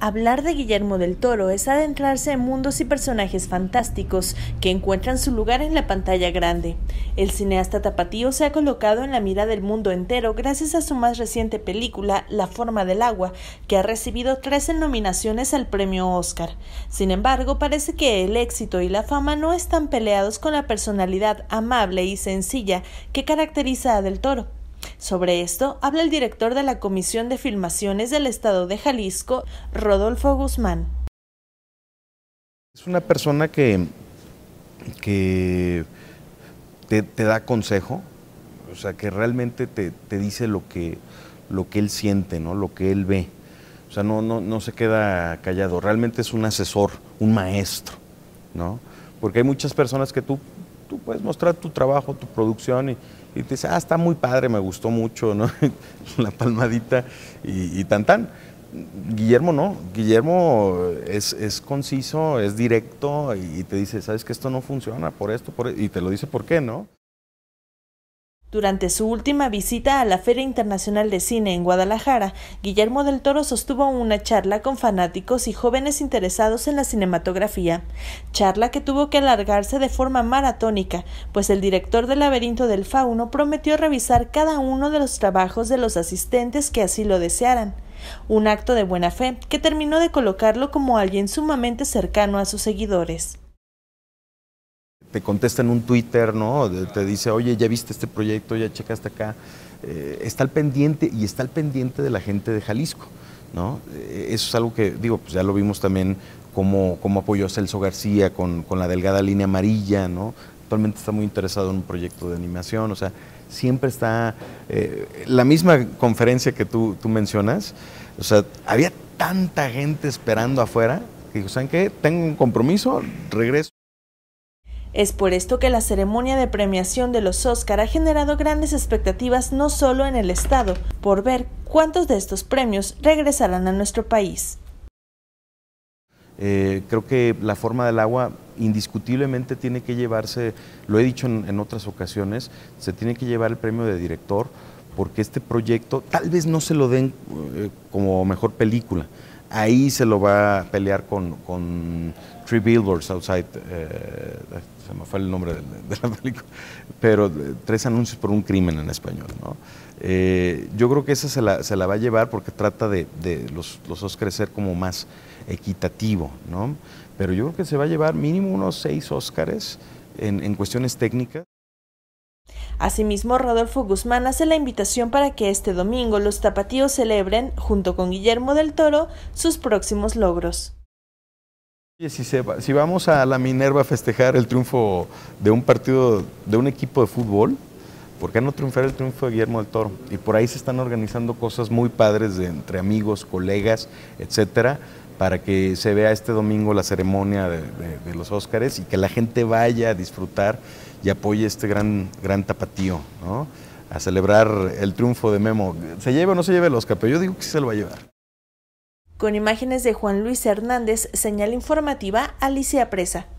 Hablar de Guillermo del Toro es adentrarse en mundos y personajes fantásticos que encuentran su lugar en la pantalla grande. El cineasta tapatío se ha colocado en la mira del mundo entero gracias a su más reciente película La forma del agua, que ha recibido 13 nominaciones al premio Oscar. Sin embargo, parece que el éxito y la fama no están peleados con la personalidad amable y sencilla que caracteriza a del Toro. Sobre esto habla el director de la Comisión de Filmaciones del Estado de Jalisco, Rodolfo Guzmán. Es una persona que, que te, da consejo, o sea, que realmente te, te, dice lo que, lo que él siente, ¿no? lo que él ve. O sea, no, no, no se queda callado, realmente es un asesor, un maestro, ¿no? Porque hay muchas personas que tú tú puedes mostrar tu trabajo, tu producción y, te dice, ah, está muy padre, me gustó mucho, ¿no? la palmadita y, tan tan. Guillermo no, Guillermo es, es conciso, es directo y, te dice, sabes que esto no funciona por esto, por... E-? y te lo dice por qué, ¿no? Durante su última visita a la Feria Internacional de Cine en Guadalajara, Guillermo del Toro sostuvo una charla con fanáticos y jóvenes interesados en la cinematografía, charla que tuvo que alargarse de forma maratónica, pues el director del laberinto del fauno prometió revisar cada uno de los trabajos de los asistentes que así lo desearan, un acto de buena fe que terminó de colocarlo como alguien sumamente cercano a sus seguidores. Te contesta en un Twitter, ¿no? Te dice, oye, ya viste este proyecto, ya checaste acá. Eh, está al pendiente y está al pendiente de la gente de Jalisco, ¿no? Eh, eso es algo que, digo, pues ya lo vimos también como apoyó a Celso García con, la delgada línea amarilla, ¿no? Actualmente está muy interesado en un proyecto de animación, o sea, siempre está. Eh, la misma conferencia que tú, tú mencionas, o sea, había tanta gente esperando afuera que dijo, ¿saben qué? Tengo un compromiso, regreso. Es por esto que la ceremonia de premiación de los Oscar ha generado grandes expectativas no solo en el Estado, por ver cuántos de estos premios regresarán a nuestro país. Eh, creo que la forma del agua indiscutiblemente tiene que llevarse, lo he dicho en, otras ocasiones, se tiene que llevar el premio de director porque este proyecto tal vez no se lo den eh, como mejor película, ahí se lo va a pelear con, con Three Billboards Outside, eh, se me fue el nombre de, la pero Tres Anuncios por un Crimen en español. ¿no? Eh, yo creo que esa se la, va a llevar porque trata de, los, los Oscars ser como más equitativo, ¿no? pero yo creo que se va a llevar mínimo unos seis Óscares en, en cuestiones técnicas. Asimismo, Rodolfo Guzmán hace la invitación para que este domingo los tapatíos celebren, junto con Guillermo del Toro, sus próximos logros. Si, si vamos a la Minerva a festejar el triunfo de un partido, de un equipo de fútbol, ¿por qué no triunfar el triunfo de Guillermo del Toro? Y por ahí se están organizando cosas muy padres entre amigos, colegas, etcétera para que se vea este domingo la ceremonia de, los Óscares y que la gente vaya a disfrutar y apoye este gran, gran tapatío, ¿no? a celebrar el triunfo de Memo. ¿Se lleva o no se lleva el Óscar, Pero yo digo que se lo va a llevar. Con imágenes de Juan Luis Hernández, señal informativa Alicia Presa.